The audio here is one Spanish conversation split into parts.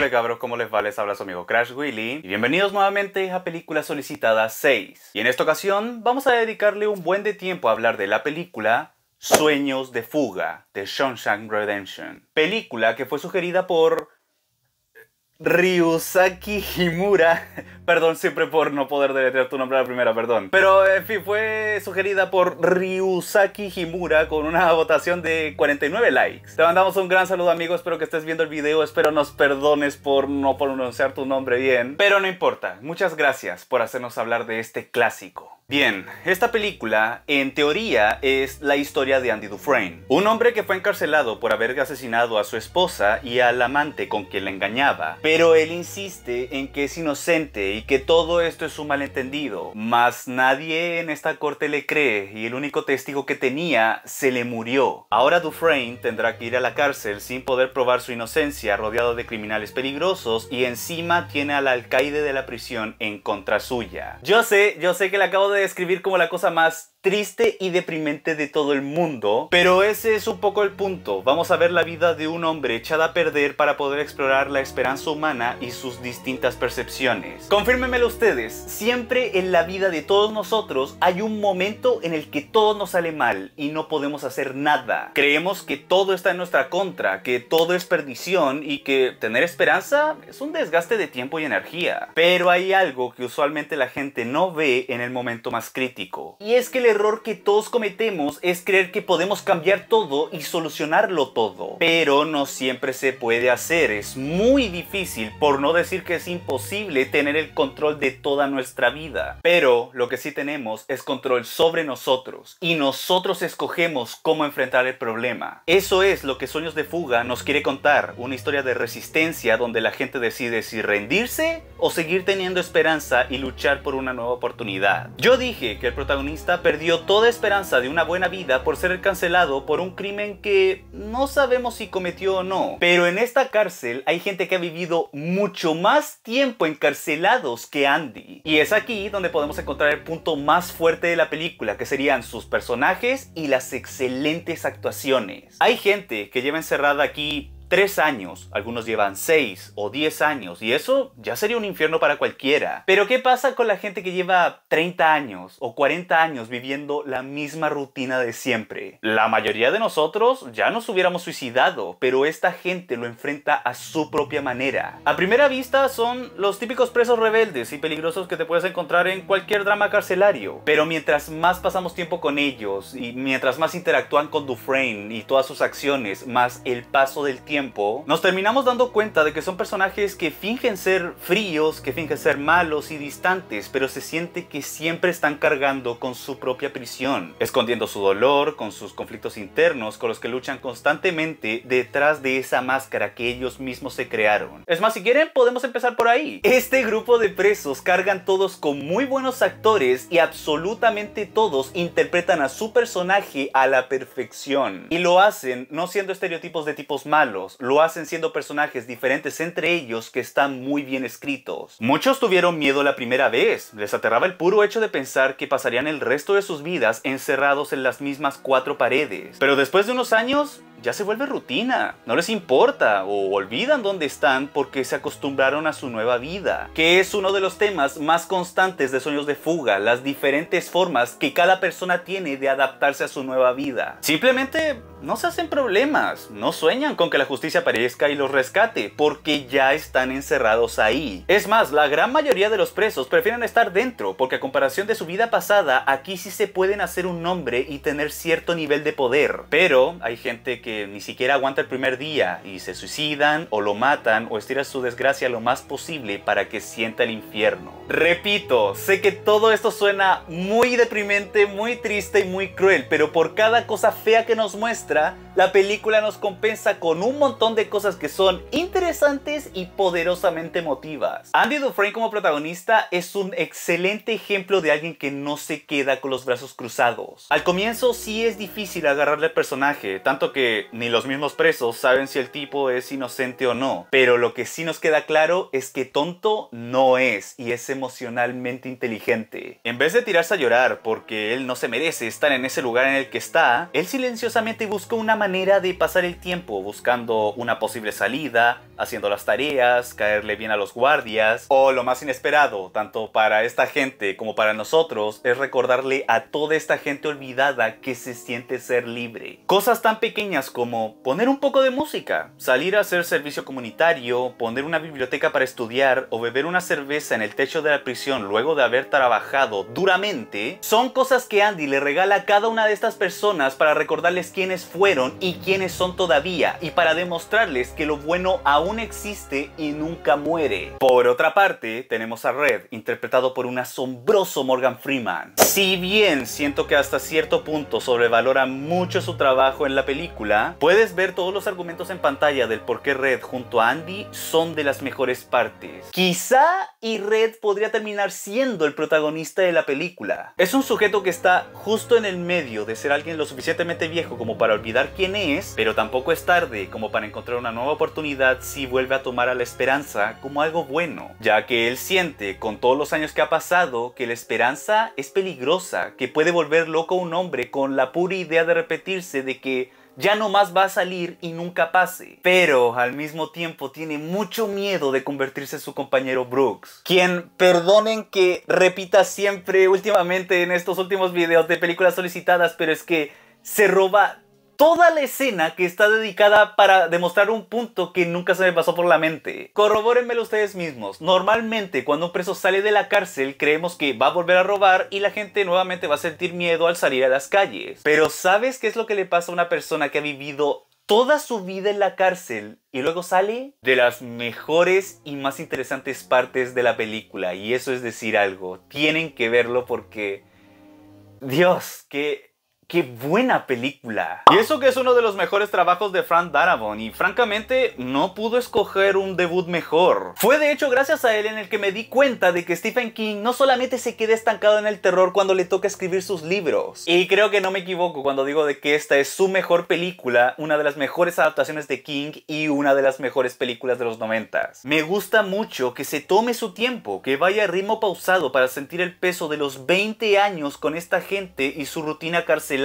Hola cabros, ¿cómo les va? Les habla su amigo Crash Willy y bienvenidos nuevamente a Película Solicitada 6. Y en esta ocasión vamos a dedicarle un buen de tiempo a hablar de la película Sueños de Fuga de Shank Redemption. Película que fue sugerida por Ryusaki Himura. Perdón siempre por no poder deletrear tu nombre a la primera, perdón. Pero en fin, fue sugerida por Ryusaki Himura con una votación de 49 likes. Te mandamos un gran saludo amigo, espero que estés viendo el video, espero nos perdones por no pronunciar tu nombre bien. Pero no importa, muchas gracias por hacernos hablar de este clásico. Bien, esta película en teoría es la historia de Andy Dufresne, un hombre que fue encarcelado por haber asesinado a su esposa y al amante con quien la engañaba, pero él insiste en que es inocente y que todo esto es un malentendido, mas nadie en esta corte le cree y el único testigo que tenía se le murió. Ahora Dufresne tendrá que ir a la cárcel sin poder probar su inocencia rodeado de criminales peligrosos y encima tiene al alcaide de la prisión en contra suya. Yo sé, yo sé que le acabo de describir como la cosa más triste y deprimente de todo el mundo, pero ese es un poco el punto. Vamos a ver la vida de un hombre echada a perder para poder explorar la esperanza humana y sus distintas percepciones. Confírmenmelo ustedes, siempre en la vida de todos nosotros hay un momento en el que todo nos sale mal y no podemos hacer nada. Creemos que todo está en nuestra contra, que todo es perdición y que tener esperanza es un desgaste de tiempo y energía. Pero hay algo que usualmente la gente no ve en el momento más crítico, y es que le error que todos cometemos es creer que podemos cambiar todo y solucionarlo todo. Pero no siempre se puede hacer, es muy difícil, por no decir que es imposible tener el control de toda nuestra vida. Pero lo que sí tenemos es control sobre nosotros y nosotros escogemos cómo enfrentar el problema. Eso es lo que Sueños de Fuga nos quiere contar, una historia de resistencia donde la gente decide si rendirse o seguir teniendo esperanza y luchar por una nueva oportunidad. Yo dije que el protagonista perdió Dio toda esperanza de una buena vida por ser cancelado por un crimen que no sabemos si cometió o no. Pero en esta cárcel hay gente que ha vivido mucho más tiempo encarcelados que Andy. Y es aquí donde podemos encontrar el punto más fuerte de la película, que serían sus personajes y las excelentes actuaciones. Hay gente que lleva encerrada aquí tres años, algunos llevan seis o diez años, y eso ya sería un infierno para cualquiera. Pero ¿qué pasa con la gente que lleva 30 años o 40 años viviendo la misma rutina de siempre? La mayoría de nosotros ya nos hubiéramos suicidado, pero esta gente lo enfrenta a su propia manera. A primera vista son los típicos presos rebeldes y peligrosos que te puedes encontrar en cualquier drama carcelario, pero mientras más pasamos tiempo con ellos y mientras más interactúan con Dufresne y todas sus acciones, más el paso del tiempo nos terminamos dando cuenta de que son personajes que fingen ser fríos, que fingen ser malos y distantes, pero se siente que siempre están cargando con su propia prisión, escondiendo su dolor, con sus conflictos internos, con los que luchan constantemente detrás de esa máscara que ellos mismos se crearon. Es más, si quieren, podemos empezar por ahí. Este grupo de presos cargan todos con muy buenos actores y absolutamente todos interpretan a su personaje a la perfección. Y lo hacen no siendo estereotipos de tipos malos, lo hacen siendo personajes diferentes entre ellos que están muy bien escritos. Muchos tuvieron miedo la primera vez, les aterraba el puro hecho de pensar que pasarían el resto de sus vidas encerrados en las mismas cuatro paredes, pero después de unos años ya se vuelve rutina, no les importa o olvidan dónde están porque se acostumbraron a su nueva vida, que es uno de los temas más constantes de Sueños de Fuga, las diferentes formas que cada persona tiene de adaptarse a su nueva vida. Simplemente no se hacen problemas, no sueñan con que la justicia aparezca y los rescate, porque ya están encerrados ahí. Es más, la gran mayoría de los presos prefieren estar dentro, porque a comparación de su vida pasada, aquí sí se pueden hacer un nombre y tener cierto nivel de poder. Pero hay gente que ni siquiera aguanta el primer día y se suicidan o lo matan o estiran su desgracia lo más posible para que sienta el infierno. Repito, sé que todo esto suena muy deprimente, muy triste y muy cruel, pero por cada cosa fea que nos muestra, la película nos compensa con un montón de cosas que son interesantes y poderosamente emotivas. Andy Dufresne como protagonista es un excelente ejemplo de alguien que no se queda con los brazos cruzados. Al comienzo sí es difícil agarrarle al personaje, tanto que ni los mismos presos saben si el tipo es inocente o no. Pero lo que sí nos queda claro es que tonto no es y es emocionalmente inteligente. En vez de tirarse a llorar porque él no se merece estar en ese lugar en el que está, él silenciosamente busca una manera de pasar el tiempo, buscando una posible salida, haciendo las tareas, caerle bien a los guardias, o lo más inesperado, tanto para esta gente como para nosotros, es recordarle a toda esta gente olvidada que se siente ser libre. Cosas tan pequeñas como poner un poco de música, salir a hacer servicio comunitario, poner una biblioteca para estudiar o beber una cerveza en el techo de la prisión luego de haber trabajado duramente, son cosas que Andy le regala a cada una de estas personas para recordarles quiénes fueron y quiénes son todavía y para demostrarles que lo bueno aún existe y nunca muere. Por otra parte, tenemos a Red, interpretado por un asombroso Morgan Freeman. Si bien siento que hasta cierto punto sobrevalora mucho su trabajo en la película, puedes ver todos los argumentos en pantalla del por qué Red junto a Andy son de las mejores partes. Quizá y Red podría terminar siendo el protagonista de la película. Es un sujeto que está justo en el medio de ser alguien lo suficientemente viejo como para olvidar es, pero tampoco es tarde como para encontrar una nueva oportunidad si vuelve a tomar a la esperanza como algo bueno, ya que él siente con todos los años que ha pasado que la esperanza es peligrosa, que puede volver loco a un hombre con la pura idea de repetirse de que ya no más va a salir y nunca pase. Pero al mismo tiempo tiene mucho miedo de convertirse en su compañero Brooks, quien, perdonen que repita siempre últimamente en estos últimos videos de películas solicitadas, pero es que se roba toda la escena que está dedicada para demostrar un punto que nunca se me pasó por la mente. Corrobórenmelo ustedes mismos. Normalmente cuando un preso sale de la cárcel creemos que va a volver a robar y la gente nuevamente va a sentir miedo al salir a las calles. Pero ¿sabes qué es lo que le pasa a una persona que ha vivido toda su vida en la cárcel y luego sale de las mejores y más interesantes partes de la película. Y eso es decir algo. Tienen que verlo porque... Dios, qué ¡Qué buena película! Y eso que es uno de los mejores trabajos de Frank Darabont y francamente no pudo escoger un debut mejor. Fue de hecho gracias a él en el que me di cuenta de que Stephen King no solamente se queda estancado en el terror cuando le toca escribir sus libros. Y creo que no me equivoco cuando digo de que esta es su mejor película, una de las mejores adaptaciones de King y una de las mejores películas de los 90. Me gusta mucho que se tome su tiempo, que vaya a ritmo pausado para sentir el peso de los 20 años con esta gente y su rutina carcelaria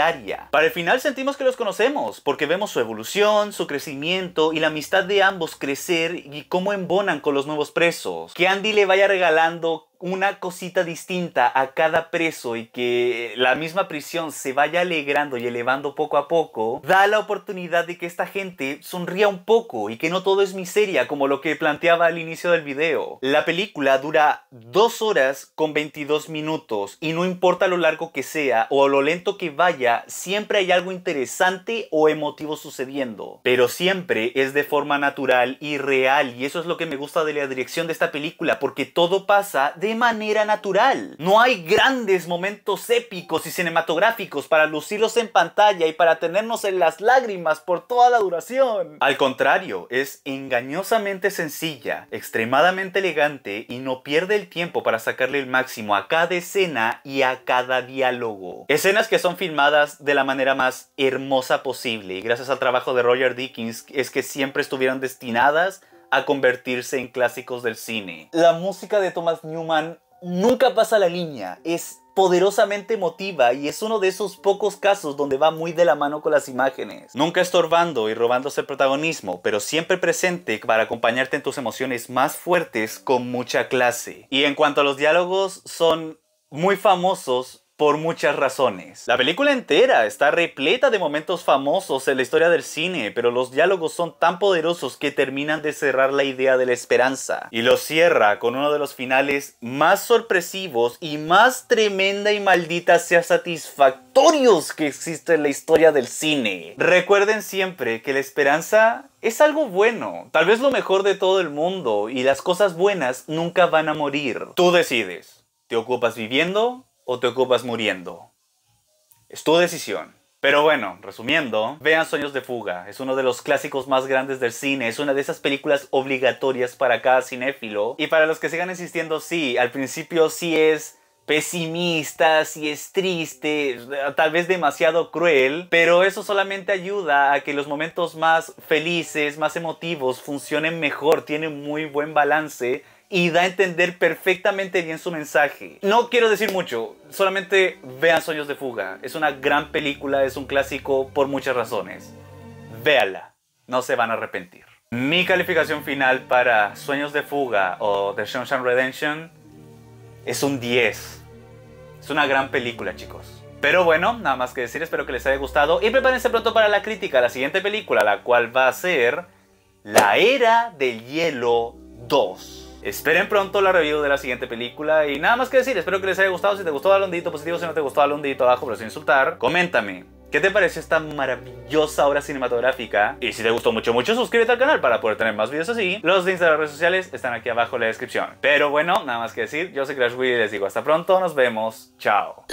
para el final sentimos que los conocemos, porque vemos su evolución, su crecimiento y la amistad de ambos crecer y cómo embonan con los nuevos presos. Que Andy le vaya regalando una cosita distinta a cada preso y que la misma prisión se vaya alegrando y elevando poco a poco, da la oportunidad de que esta gente sonría un poco y que no todo es miseria como lo que planteaba al inicio del video. La película dura 2 horas con 22 minutos y no importa lo largo que sea o lo lento que vaya, siempre hay algo interesante o emotivo sucediendo, pero siempre es de forma natural y real y eso es lo que me gusta de la dirección de esta película porque todo pasa de de manera natural. No hay grandes momentos épicos y cinematográficos para lucirlos en pantalla y para tenernos en las lágrimas por toda la duración. Al contrario, es engañosamente sencilla, extremadamente elegante y no pierde el tiempo para sacarle el máximo a cada escena y a cada diálogo. Escenas que son filmadas de la manera más hermosa posible y gracias al trabajo de Roger Dickens es que siempre estuvieron destinadas a convertirse en clásicos del cine. La música de Thomas Newman nunca pasa la línea, es poderosamente emotiva y es uno de esos pocos casos donde va muy de la mano con las imágenes. Nunca estorbando y robándose el protagonismo, pero siempre presente para acompañarte en tus emociones más fuertes con mucha clase. Y en cuanto a los diálogos, son muy famosos por muchas razones. La película entera está repleta de momentos famosos en la historia del cine, pero los diálogos son tan poderosos que terminan de cerrar la idea de la esperanza. Y lo cierra con uno de los finales más sorpresivos y más tremenda y maldita sea satisfactorios que existe en la historia del cine. Recuerden siempre que la esperanza es algo bueno, tal vez lo mejor de todo el mundo, y las cosas buenas nunca van a morir. Tú decides, ¿te ocupas viviendo? o te ocupas muriendo. Es tu decisión. Pero bueno, resumiendo, vean Sueños de Fuga. Es uno de los clásicos más grandes del cine. Es una de esas películas obligatorias para cada cinéfilo. Y para los que sigan insistiendo, sí, al principio sí es pesimista, sí es triste, tal vez demasiado cruel, pero eso solamente ayuda a que los momentos más felices, más emotivos funcionen mejor, Tiene muy buen balance y da a entender perfectamente bien su mensaje. No quiero decir mucho, solamente vean Sueños de Fuga. Es una gran película, es un clásico por muchas razones. Véala, no se van a arrepentir. Mi calificación final para Sueños de Fuga o The Shawshank Redemption es un 10. Es una gran película, chicos. Pero bueno, nada más que decir, espero que les haya gustado y prepárense pronto para la crítica, la siguiente película, la cual va a ser La Era del Hielo 2. Esperen pronto la review de la siguiente película y nada más que decir, espero que les haya gustado, si te gustó dale un dedito positivo, si no te gustó dale un dedito abajo pero sin insultar, coméntame. ¿Qué te parece esta maravillosa obra cinematográfica? Y si te gustó mucho, mucho, suscríbete al canal para poder tener más videos así. Los links de las redes sociales están aquí abajo en la descripción. Pero bueno, nada más que decir, yo soy Crash y les digo hasta pronto, nos vemos, chao.